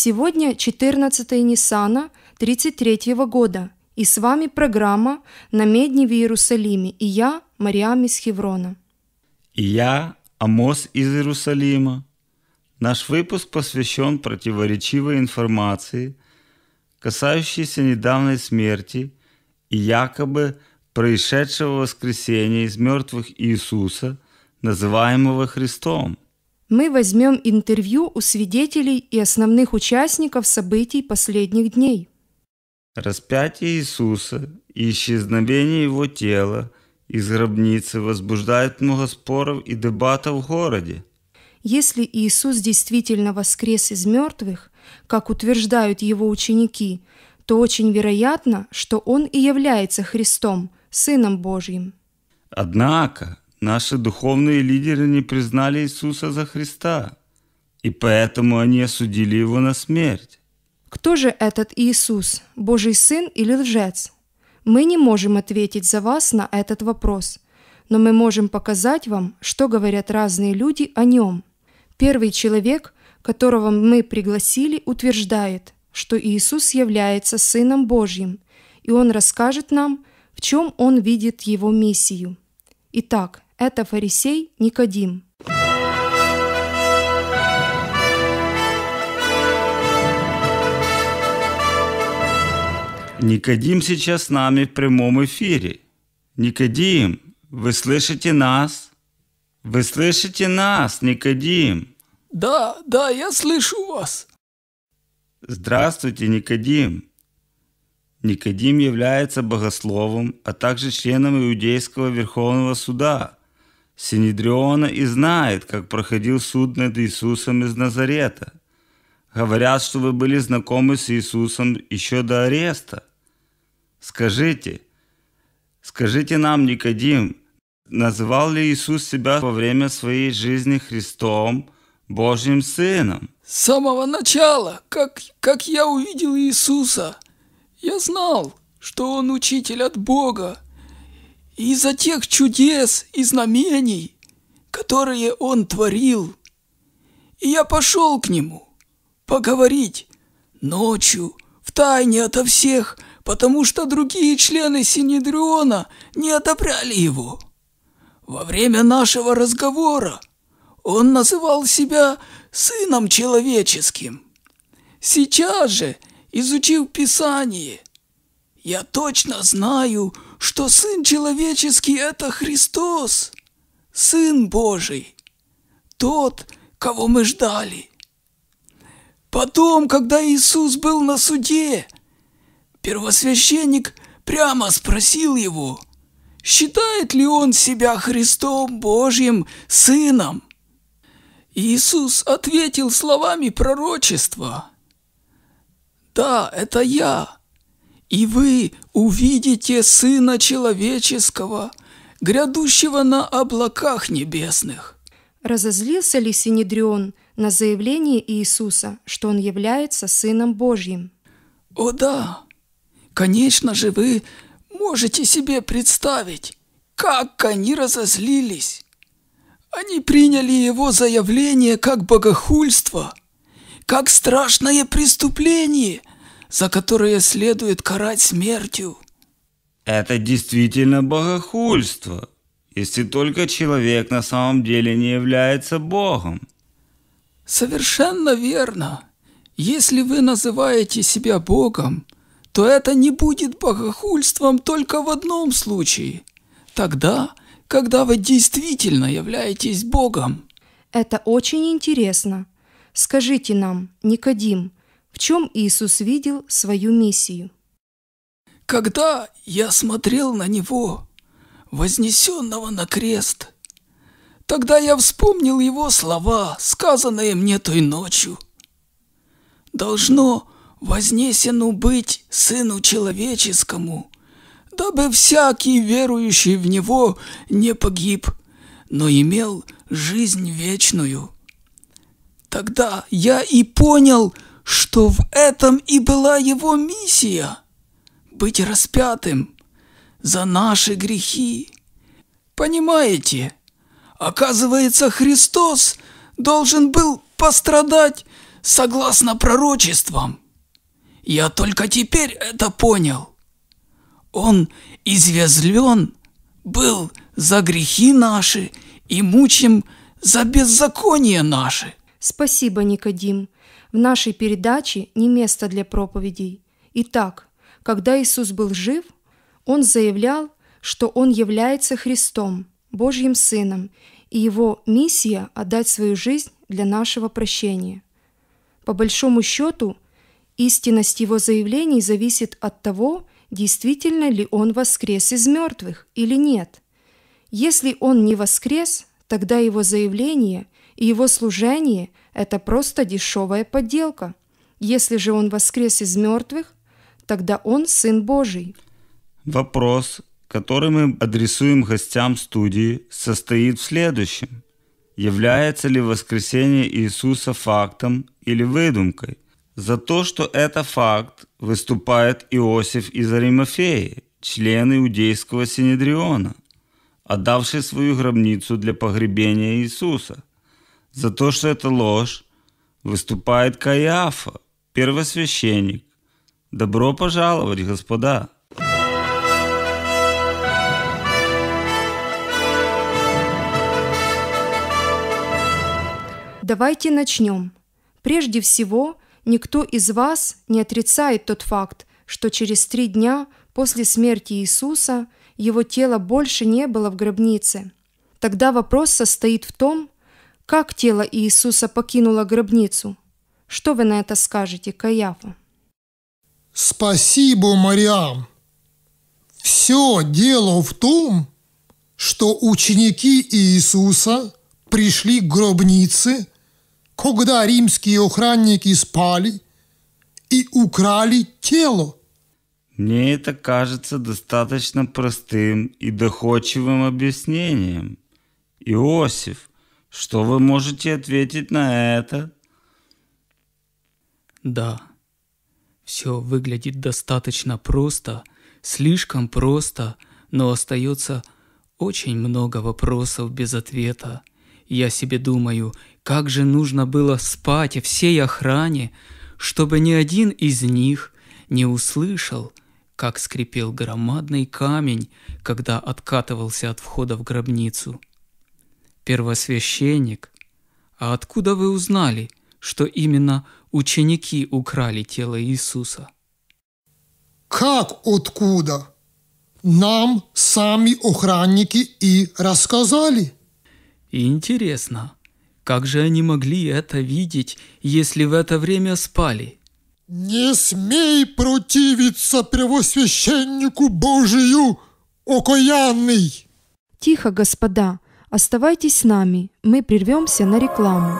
Сегодня 14 Ниссана 33 года, и с вами программа «На медне в Иерусалиме» и я, Мариам из Хеврона. И я, Амос из Иерусалима. Наш выпуск посвящен противоречивой информации, касающейся недавней смерти и якобы происшедшего воскресения из мертвых Иисуса, называемого Христом – мы возьмем интервью у свидетелей и основных участников событий последних дней. Распятие Иисуса и исчезновение Его тела из гробницы возбуждает много споров и дебатов в городе. Если Иисус действительно воскрес из мертвых, как утверждают его ученики, то очень вероятно, что Он и является Христом, Сыном Божьим. Однако Наши духовные лидеры не признали Иисуса за Христа, и поэтому они осудили его на смерть. Кто же этот Иисус, Божий Сын или лжец? Мы не можем ответить за вас на этот вопрос, но мы можем показать вам, что говорят разные люди о нем. Первый человек, которого мы пригласили, утверждает, что Иисус является Сыном Божьим, и он расскажет нам, в чем он видит его миссию. Итак, это фарисей Никодим. Никодим сейчас с нами в прямом эфире. Никодим, вы слышите нас? Вы слышите нас, Никодим? Да, да, я слышу вас. Здравствуйте, Никодим. Никодим является богословом, а также членом Иудейского Верховного Суда. Синедриона и знает, как проходил суд над Иисусом из Назарета. Говорят, что вы были знакомы с Иисусом еще до ареста. Скажите, скажите нам, Никодим, называл ли Иисус себя во время своей жизни Христом, Божьим Сыном? С самого начала, как, как я увидел Иисуса, я знал, что Он учитель от Бога, из-за тех чудес и знамений, которые он творил. И я пошел к нему поговорить ночью, в тайне ото всех, потому что другие члены Синедриона не одобряли его. Во время нашего разговора он называл себя сыном человеческим. Сейчас же, изучив Писание, я точно знаю, что что Сын Человеческий – это Христос, Сын Божий, Тот, кого мы ждали. Потом, когда Иисус был на суде, первосвященник прямо спросил его, считает ли он себя Христом Божьим Сыном. Иисус ответил словами пророчества. «Да, это я, и вы увидите Сына Человеческого, грядущего на облаках небесных». Разозлился ли Синедрион на заявление Иисуса, что он является Сыном Божьим? «О да! Конечно же вы можете себе представить, как они разозлились!» Они приняли его заявление как богохульство, как страшное преступление, за которые следует карать смертью. Это действительно богохульство, если только человек на самом деле не является Богом. Совершенно верно. Если вы называете себя Богом, то это не будет богохульством только в одном случае. Тогда, когда вы действительно являетесь Богом. Это очень интересно. Скажите нам, Никодим, в чем Иисус видел свою миссию. «Когда я смотрел на Него, вознесенного на крест, тогда я вспомнил Его слова, сказанные мне той ночью. Должно вознесену быть Сыну Человеческому, дабы всякий верующий в Него не погиб, но имел жизнь вечную. Тогда я и понял, что в этом и была его миссия – быть распятым за наши грехи. Понимаете, оказывается, Христос должен был пострадать согласно пророчествам. Я только теперь это понял. Он извезлен был за грехи наши и мучим за беззаконие наши. Спасибо, Никодим. В нашей передаче не место для проповедей. Итак, когда Иисус был жив, Он заявлял, что Он является Христом, Божьим Сыном, и Его миссия – отдать свою жизнь для нашего прощения. По большому счету, истинность Его заявлений зависит от того, действительно ли Он воскрес из мертвых или нет. Если Он не воскрес, тогда Его заявления и его служение – это просто дешевая подделка. Если же он воскрес из мертвых, тогда он Сын Божий. Вопрос, который мы адресуем гостям студии, состоит в следующем. Является ли воскресение Иисуса фактом или выдумкой? За то, что это факт, выступает Иосиф из Аримафеи, член иудейского Синедриона, отдавший свою гробницу для погребения Иисуса – за то, что это ложь, выступает Каиафа, первосвященник. Добро пожаловать, господа!» Давайте начнем. Прежде всего, никто из вас не отрицает тот факт, что через три дня после смерти Иисуса его тело больше не было в гробнице. Тогда вопрос состоит в том, как тело Иисуса покинуло гробницу? Что вы на это скажете, Каяфа? Спасибо, Мариам. Все дело в том, что ученики Иисуса пришли к гробнице, когда римские охранники спали и украли тело. Мне это кажется достаточно простым и доходчивым объяснением. Иосиф, что вы можете ответить на это? Да, все выглядит достаточно просто, слишком просто, но остается очень много вопросов без ответа. Я себе думаю, как же нужно было спать и всей охране, чтобы ни один из них не услышал, как скрипел громадный камень, когда откатывался от входа в гробницу – Первосвященник, а откуда вы узнали, что именно ученики украли тело Иисуса? Как откуда? Нам сами охранники и рассказали. Интересно, как же они могли это видеть, если в это время спали? Не смей противиться первосвященнику Божию, окаянный! Тихо, господа, Оставайтесь с нами, мы прервемся на рекламу.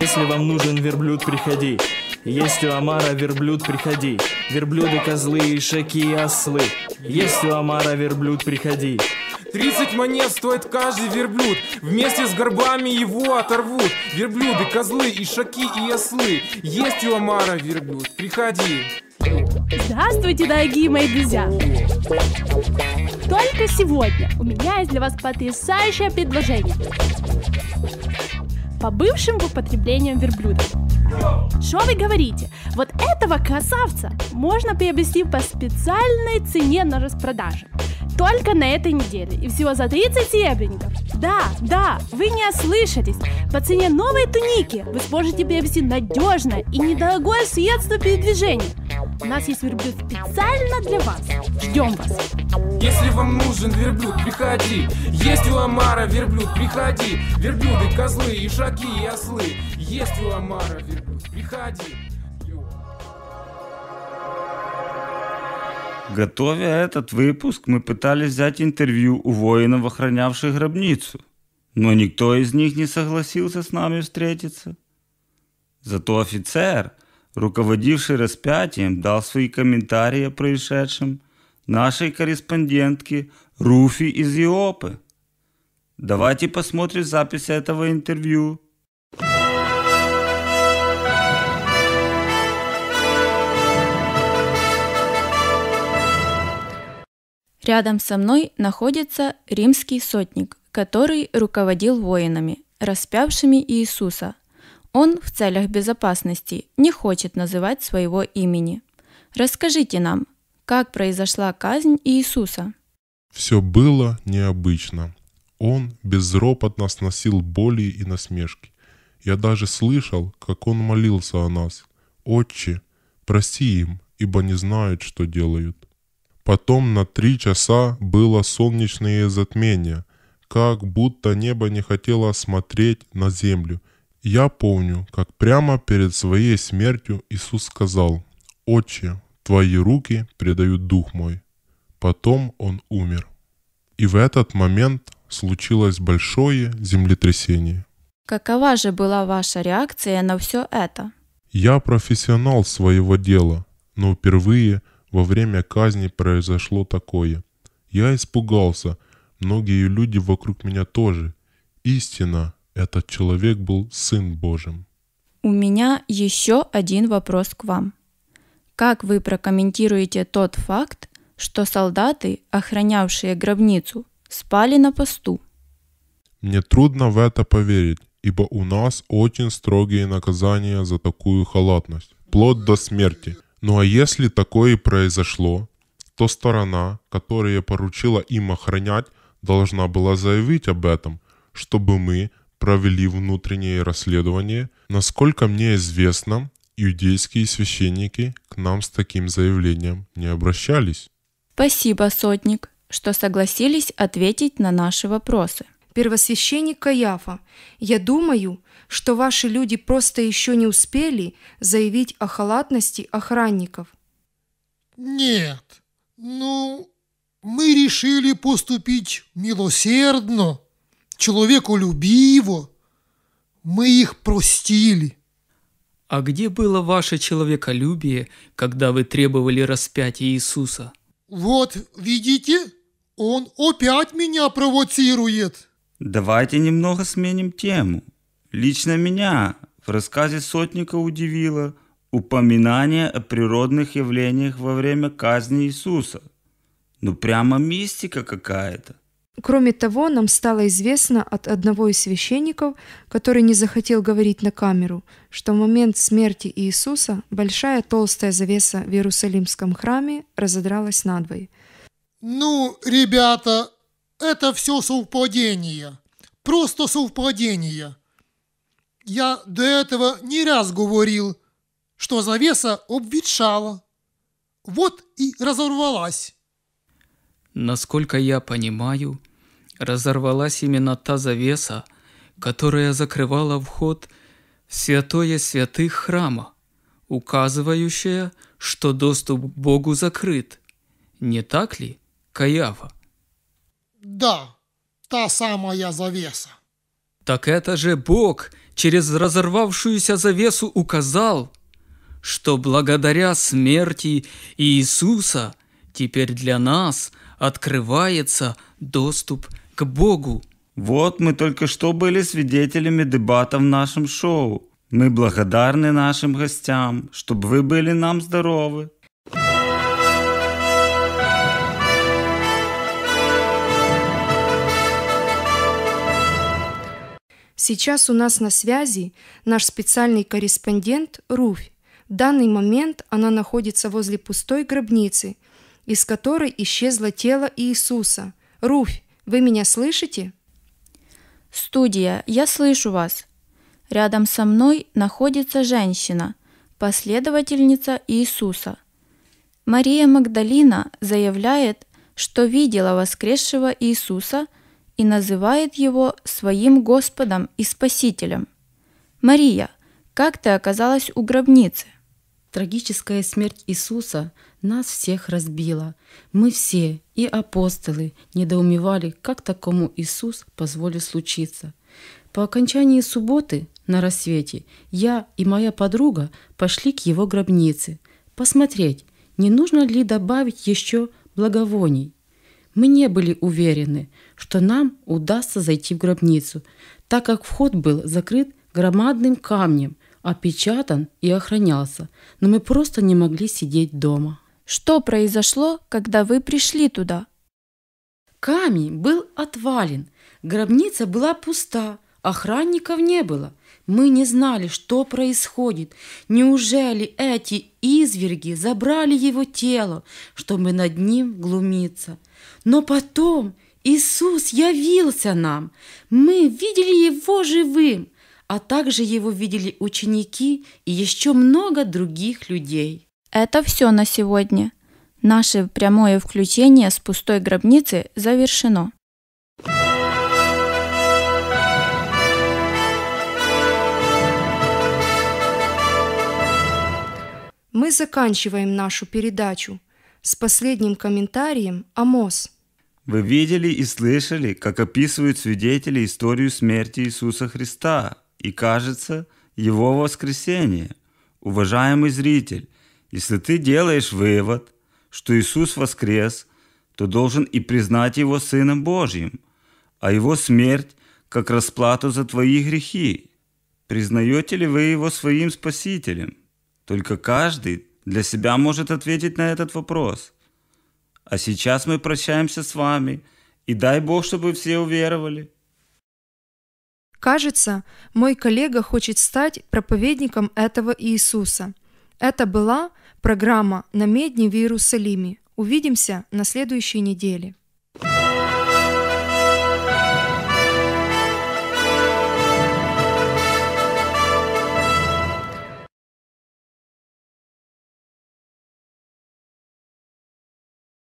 Если вам нужен верблюд, приходи. Есть у Амара верблюд, приходи. Верблюды, козлы, ишаки и ослы. Есть у Амара верблюд, приходи. 30 монет стоит каждый верблюд Вместе с горбами его оторвут Верблюды, козлы, ишаки и ослы Есть у Амара верблюд, приходи Здравствуйте, дорогие мои друзья! Только сегодня у меня есть для вас потрясающее предложение по бывшим употреблениям верблюдов. Что вы говорите? Вот этого красавца можно приобрести по специальной цене на распродаже. Только на этой неделе и всего за 30 серебряников. Да, да, вы не ослышались. По цене новой туники вы сможете приобрести надежное и недорогое средство передвижения. У нас есть верблюд специально для вас. Ждем вас. Если вам нужен верблюд, приходи. Есть у Амара верблюд, приходи. Верблюды, козлы, и ишаки и ослы. Есть у Амара верблюд, приходи. Готовя этот выпуск, мы пытались взять интервью у воинов, охранявших гробницу. Но никто из них не согласился с нами встретиться. Зато офицер, руководивший распятием, дал свои комментарии о происшедшем нашей корреспондентке Руфи из Иопы. Давайте посмотрим запись этого интервью. Рядом со мной находится римский сотник, который руководил воинами, распявшими Иисуса – он в целях безопасности не хочет называть своего имени. Расскажите нам, как произошла казнь Иисуса? Все было необычно. Он безропотно сносил боли и насмешки. Я даже слышал, как он молился о нас. «Отче, прости им, ибо не знают, что делают». Потом на три часа было солнечное затмение, как будто небо не хотело смотреть на землю – я помню, как прямо перед своей смертью Иисус сказал, «Отче, твои руки предают дух мой». Потом он умер. И в этот момент случилось большое землетрясение. Какова же была ваша реакция на все это? Я профессионал своего дела, но впервые во время казни произошло такое. Я испугался, многие люди вокруг меня тоже. Истина, этот человек был Сын Божьим. У меня еще один вопрос к вам. Как вы прокомментируете тот факт, что солдаты, охранявшие гробницу, спали на посту? Мне трудно в это поверить, ибо у нас очень строгие наказания за такую халатность, плод до смерти. Ну а если такое и произошло, то сторона, которая поручила им охранять, должна была заявить об этом, чтобы мы провели внутреннее расследование. Насколько мне известно, иудейские священники к нам с таким заявлением не обращались. Спасибо, сотник, что согласились ответить на наши вопросы. Первосвященник Каяфа, я думаю, что ваши люди просто еще не успели заявить о халатности охранников. Нет, ну, мы решили поступить милосердно человеколюбиво, мы их простили. А где было ваше человеколюбие, когда вы требовали распятия Иисуса? Вот, видите, он опять меня провоцирует. Давайте немного сменим тему. Лично меня в рассказе Сотника удивило упоминание о природных явлениях во время казни Иисуса. Ну прямо мистика какая-то. Кроме того, нам стало известно от одного из священников, который не захотел говорить на камеру, что в момент смерти Иисуса большая толстая завеса в Иерусалимском храме разодралась надвое. Ну, ребята, это все совпадение. Просто совпадение. Я до этого не раз говорил, что завеса обветшала. Вот и разорвалась. Насколько я понимаю, разорвалась именно та завеса, которая закрывала вход в святое святых храма, указывающая, что доступ к Богу закрыт. Не так ли, Каяфа? Да, та самая завеса. Так это же Бог через разорвавшуюся завесу указал, что благодаря смерти Иисуса теперь для нас – открывается доступ к Богу. Вот мы только что были свидетелями дебата в нашем шоу. Мы благодарны нашим гостям, чтобы вы были нам здоровы. Сейчас у нас на связи наш специальный корреспондент Руфь. В данный момент она находится возле пустой гробницы – из которой исчезло тело Иисуса. «Руфь, вы меня слышите?» «Студия, я слышу вас. Рядом со мной находится женщина, последовательница Иисуса. Мария Магдалина заявляет, что видела воскресшего Иисуса и называет его своим Господом и Спасителем. Мария, как ты оказалась у гробницы? Трагическая смерть Иисуса нас всех разбило. Мы все, и апостолы, недоумевали, как такому Иисус позволил случиться. По окончании субботы на рассвете я и моя подруга пошли к его гробнице посмотреть, не нужно ли добавить еще благовоний. Мы не были уверены, что нам удастся зайти в гробницу, так как вход был закрыт громадным камнем, опечатан и охранялся, но мы просто не могли сидеть дома. Что произошло, когда вы пришли туда? Камень был отвален, гробница была пуста, охранников не было. Мы не знали, что происходит. Неужели эти изверги забрали его тело, чтобы над ним глумиться? Но потом Иисус явился нам. Мы видели его живым, а также его видели ученики и еще много других людей. Это все на сегодня. Наше прямое включение с пустой гробницы завершено. Мы заканчиваем нашу передачу с последним комментарием Амос. Вы видели и слышали, как описывают свидетели историю смерти Иисуса Христа и, кажется, его воскресение. Уважаемый зритель, если ты делаешь вывод, что Иисус воскрес, то должен и признать Его Сыном Божьим, а Его смерть как расплату за твои грехи. Признаете ли вы Его своим Спасителем? Только каждый для себя может ответить на этот вопрос. А сейчас мы прощаемся с вами, и дай Бог, чтобы все уверовали. Кажется, мой коллега хочет стать проповедником этого Иисуса. Это была Программа «На медне в Иерусалиме». Увидимся на следующей неделе.